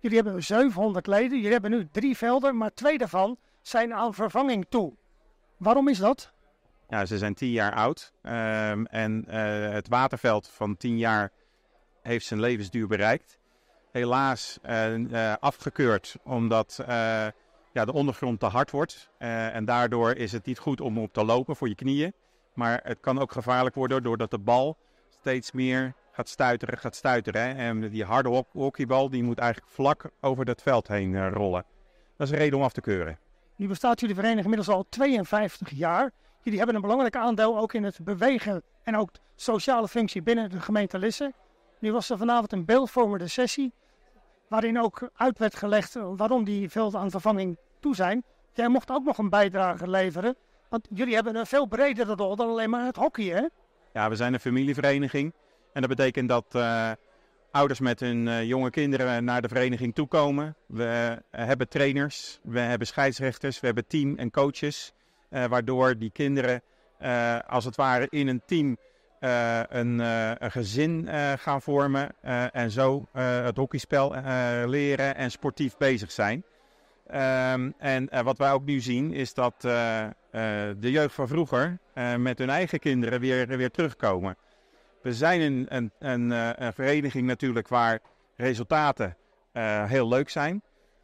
Jullie hebben 700 leden, jullie hebben nu drie velden, maar twee daarvan zijn aan vervanging toe. Waarom is dat? Ja, ze zijn tien jaar oud ehm, en eh, het waterveld van tien jaar heeft zijn levensduur bereikt. Helaas eh, eh, afgekeurd omdat ja, de ondergrond te hard wordt en daardoor is het niet goed om op te lopen voor je knieën. Maar het kan ook gevaarlijk worden doordat de bal steeds meer gaat stuiteren, gaat stuiteren. Hè? En die harde hockeybal die moet eigenlijk vlak over dat veld heen eh, rollen. Dat is een reden om af te keuren. Nu bestaat jullie vereniging inmiddels al 52 jaar. Jullie hebben een belangrijk aandeel ook in het bewegen en ook sociale functie binnen de gemeente Lisse. Nu was er vanavond een beeldvormende sessie waarin ook uit werd gelegd eh, waarom die velden aan vervanging toe zijn. Jij mocht ook nog een bijdrage leveren, want jullie hebben een veel bredere rol dan alleen maar het hockey, hè? Ja, we zijn een familievereniging. En dat betekent dat eh, ouders met hun eh, jonge kinderen naar de vereniging toekomen. We eh, hebben trainers, we hebben scheidsrechters, we hebben team en coaches. waardoor die kinderen als het ware in een team een, een, gezin gaan vormen. en zo het hockeyspel leren en sportief bezig zijn. Ehm, en wat wij ook nu zien is dat de jeugd van vroeger met hun eigen kinderen weer, weer terugkomen. We zijn een, een, een, eh, vereniging natuurlijk waar resultaten eh, heel leuk zijn.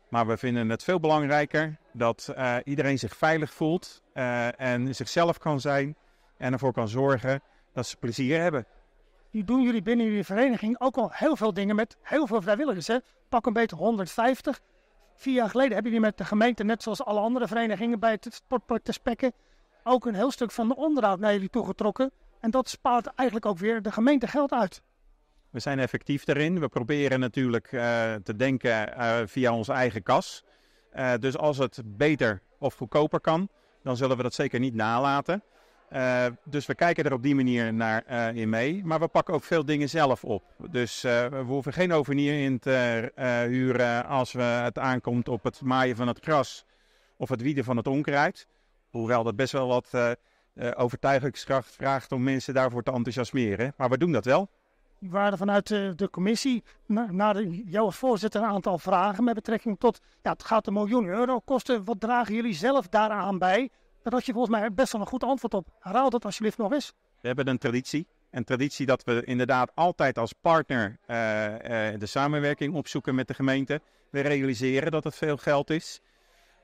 Maar we vinden het veel belangrijker dat eh, iedereen zich veilig voelt en zichzelf kan zijn en ervoor kan zorgen dat ze plezier hebben. Nu doen jullie binnen jullie vereniging ook al heel veel dingen met heel veel vrijwilligers. Hè? Pak een beetje 150. Vier jaar geleden hebben jullie met de gemeente, net zoals alle andere verenigingen bij het sportpark te spekken, ook een heel stuk van de onderhoud naar jullie toegetrokken. En dat spaart eigenlijk ook weer de gemeente geld uit. We zijn effectief daarin. We proberen natuurlijk eh, te denken eh, via onze eigen kas. Eh, dus als het beter of goedkoper kan, dan zullen we dat zeker niet nalaten. dus we kijken er op die manier naar in mee. Maar we pakken ook veel dingen zelf op. Dus we hoeven geen overnier in te huren als we het aankomt op het maaien van het gras of het wieden van het onkruid. Hoewel dat best wel wat uh, overtuigingskracht vraagt om mensen daarvoor te enthousiasmeren. Maar we doen dat wel. We waren vanuit de, eh, de commissie naar, naar jou als voorzitter een aantal vragen met betrekking tot, ja, het gaat een miljoen euro kosten. Wat dragen jullie zelf daaraan bij? Daar had je volgens mij best wel een goed antwoord op. Herhaal dat alsjeblieft nog eens. We hebben een traditie. Een traditie dat we inderdaad altijd als partner eh, de samenwerking opzoeken met de gemeente. We realiseren dat het veel geld is.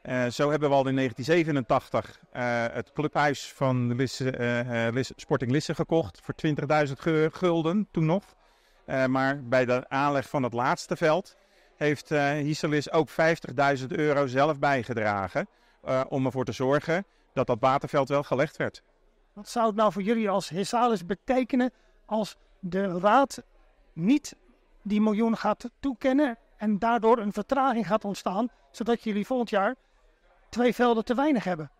Eh, zo hebben we al in 1987 eh, het clubhuis van Lisse, eh, Lisse, Sporting Lisse gekocht voor 20.000 gulden, toen nog. maar bij de aanleg van het laatste veld heeft Hiselis ook 50.000 euro zelf bijgedragen om ervoor te zorgen dat dat waterveld wel gelegd werd. Wat zou het nou voor jullie als Hisalis betekenen als de raad niet die miljoen gaat toekennen en daardoor een vertraging gaat ontstaan, zodat jullie volgend jaar twee velden te weinig hebben.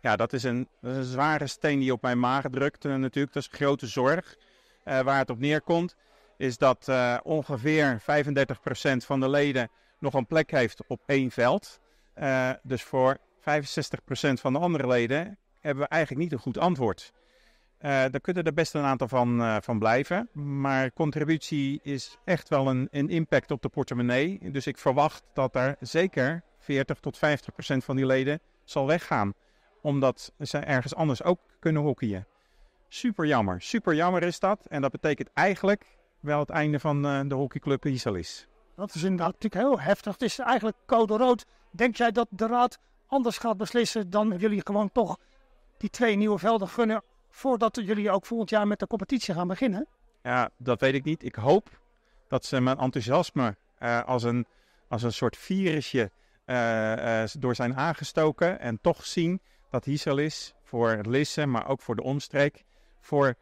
Ja, dat is een, zware steen die op mijn maag drukt eh, natuurlijk. Dat is grote zorg. Eh, waar het op neerkomt is dat eh, ongeveer 35% van de leden nog een plek heeft op één veld. dus voor 65% van de andere leden hebben we eigenlijk niet een goed antwoord. daar kunnen er best een aantal van, van blijven. Maar contributie is echt wel een, een impact op de portemonnee. Dus ik verwacht dat er zeker 40 tot 50 procent van die leden zal weggaan. Omdat ze ergens anders ook kunnen hockeyen. Super jammer. Super jammer is dat. En dat betekent eigenlijk wel het einde van eh, de hockeyclub Isalis. is. Dat is inderdaad natuurlijk heel heftig. Het is eigenlijk code rood. Denk jij dat de raad anders gaat beslissen dan jullie gewoon toch die twee nieuwe velden gunnen voordat jullie ook volgend jaar met de competitie gaan beginnen? Ja, dat weet ik niet. Ik hoop dat ze mijn enthousiasme eh, als, een, als een soort virusje eh, eh, door zijn aangestoken en toch zien dat is voor Lisse, maar ook voor de omstreek, voor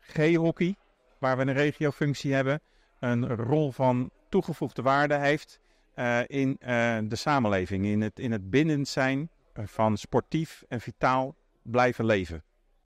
G-hockey, waar we een regiofunctie hebben, een rol van toegevoegde waarde heeft eh, in de samenleving, in het, in het bindend zijn van sportief en vitaal blijven leven.